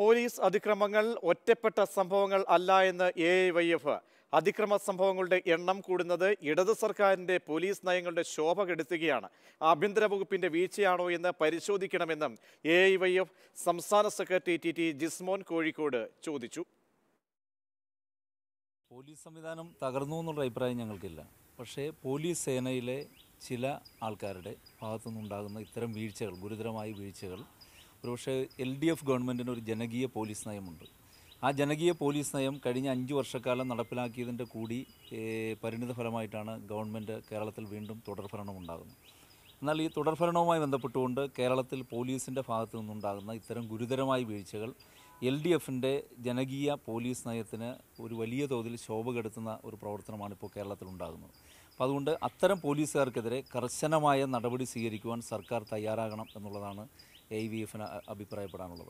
police അതിക്രമങ്ങൾ ഒറ്റപ്പെട്ട സംഭവങ്ങൾ അല്ല എന്ന് എ വൈ എഫ് അതിക്രമ സംഭവങ്ങളുടെ എണ്ണം കൂടുന്നത് ഇടത് സർക്കാരിൻ്റെ പോലീസ് നയങ്ങളുടെ ശോഭ കെടുത്തുകയാണ് ആഭ്യന്തര വകുപ്പിൻ്റെ വീഴ്ചയാണോ എന്ന് പരിശോധിക്കണമെന്നും എ വൈ എഫ് സംസ്ഥാന secretary T T Jismon Kozhikode ചോദിച്ചു പോലീസ് സംവിധാനം തകർന്നു എന്നുള്ള അഭിപ്രായം ഞങ്ങൾക്കില്ല പക്ഷേ പോലീസ് സേനയിലെ ചില ആൾക്കാരുടെ ഭാഗത്തുനിന്നുണ്ടാകുന്ന ഇത്തരം വീഴ്ചകൾ ഗുരുതരമായ വീഴ്ചകൾ ഒരുപക്ഷെ എൽ ഡി എഫ് ഗവൺമെൻറ്റിന് ഒരു ജനകീയ പോലീസ് നയമുണ്ട് ആ ജനകീയ പോലീസ് നയം കഴിഞ്ഞ അഞ്ച് വർഷക്കാലം നടപ്പിലാക്കിയതിൻ്റെ കൂടി പരിണിത ഫലമായിട്ടാണ് ഗവൺമെൻറ് കേരളത്തിൽ വീണ്ടും തുടർഭരണം ഉണ്ടാകുന്നത് എന്നാൽ ഈ തുടർഭരണവുമായി ബന്ധപ്പെട്ടുകൊണ്ട് കേരളത്തിൽ പോലീസിൻ്റെ ഭാഗത്തു നിന്നുണ്ടാകുന്ന ഇത്തരം ഗുരുതരമായ വീഴ്ചകൾ എൽ ഡി എഫിൻ്റെ ജനകീയ പോലീസ് നയത്തിന് ഒരു വലിയ തോതിൽ ശോഭ കെടുത്തുന്ന ഒരു പ്രവർത്തനമാണ് ഇപ്പോൾ കേരളത്തിൽ ഉണ്ടാകുന്നത് അപ്പോൾ അതുകൊണ്ട് അത്തരം പോലീസുകാർക്കെതിരെ കർശനമായ നടപടി സ്വീകരിക്കുവാൻ സർക്കാർ തയ്യാറാകണം എന്നുള്ളതാണ് എ വി എഫിന് അഭിപ്രായപ്പെടാനുള്ളത്